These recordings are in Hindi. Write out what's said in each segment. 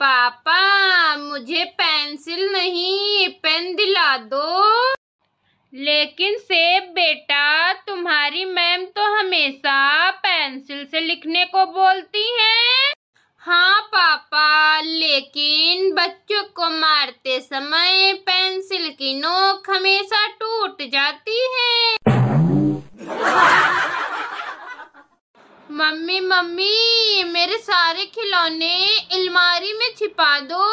पापा मुझे पेंसिल नहीं पेन दिला दो लेकिन सेब बेटा तुम्हारी मैम तो हमेशा पेंसिल से लिखने को बोलती हैं हाँ पापा लेकिन बच्चों को मारते समय पेंसिल की नोक हमेशा टूट जाती है मम्मी मम्मी मेरे सारे खिलौने अलमारी में छिपा दो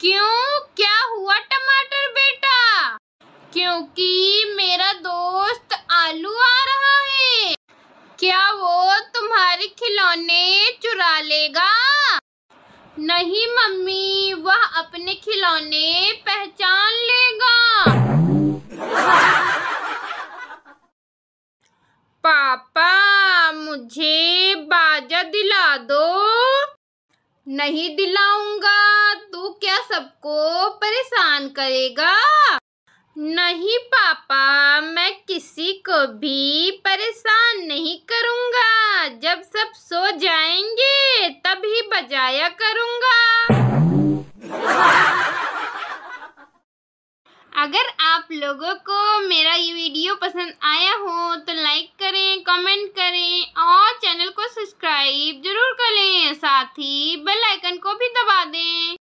क्यों क्या हुआ टमाटर बेटा क्योंकि मेरा दोस्त आलू आ रहा है क्या वो तुम्हारे खिलौने चुरा लेगा नहीं मम्मी वह अपने खिलौने पहचान लेगा पापा मुझे बाजा दिला दो नहीं दिलाऊंगा तू क्या सबको परेशान करेगा नहीं पापा मैं किसी को भी परेशान नहीं करूंगा जब सब सो जाएंगे तभी बजाया करूंगा अगर आप लोगों को मेरा ये वीडियो पसंद आया हो तो लाइक करें कमेंट करें और चैनल को सब्सक्राइब जरूर कर लें साथ ही बेल आइकन को भी दबा दें